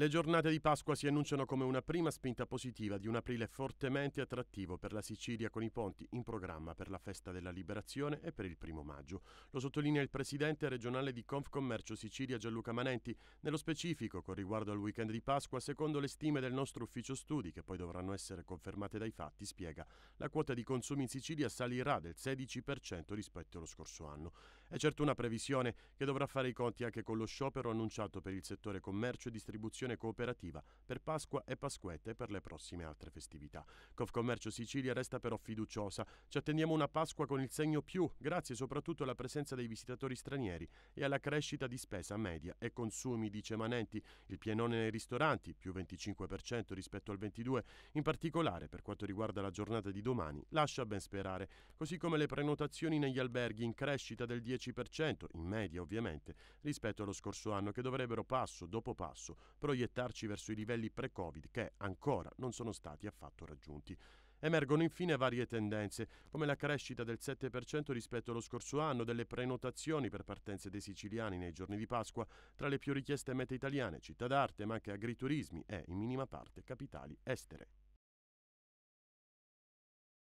Le giornate di Pasqua si annunciano come una prima spinta positiva di un aprile fortemente attrattivo per la Sicilia con i ponti in programma per la festa della liberazione e per il primo maggio. Lo sottolinea il presidente regionale di Confcommercio Sicilia Gianluca Manenti. Nello specifico, con riguardo al weekend di Pasqua, secondo le stime del nostro ufficio studi, che poi dovranno essere confermate dai fatti, spiega la quota di consumi in Sicilia salirà del 16% rispetto allo scorso anno. È certo una previsione che dovrà fare i conti anche con lo sciopero annunciato per il settore commercio e distribuzione cooperativa per Pasqua e Pasquette e per le prossime altre festività. Confcommercio Sicilia resta però fiduciosa. Ci attendiamo una Pasqua con il segno più, grazie soprattutto alla presenza dei visitatori stranieri e alla crescita di spesa media e consumi, dice Manenti. Il pienone nei ristoranti, più 25% rispetto al 22%, in particolare per quanto riguarda la giornata di domani, lascia ben sperare, così come le prenotazioni negli alberghi in crescita del 10%. 10% in media ovviamente rispetto allo scorso anno che dovrebbero passo dopo passo proiettarci verso i livelli pre-Covid che ancora non sono stati affatto raggiunti. Emergono infine varie tendenze, come la crescita del 7% rispetto allo scorso anno delle prenotazioni per partenze dei siciliani nei giorni di Pasqua, tra le più richieste mete italiane, città d'arte, ma anche agriturismi e, in minima parte, capitali estere.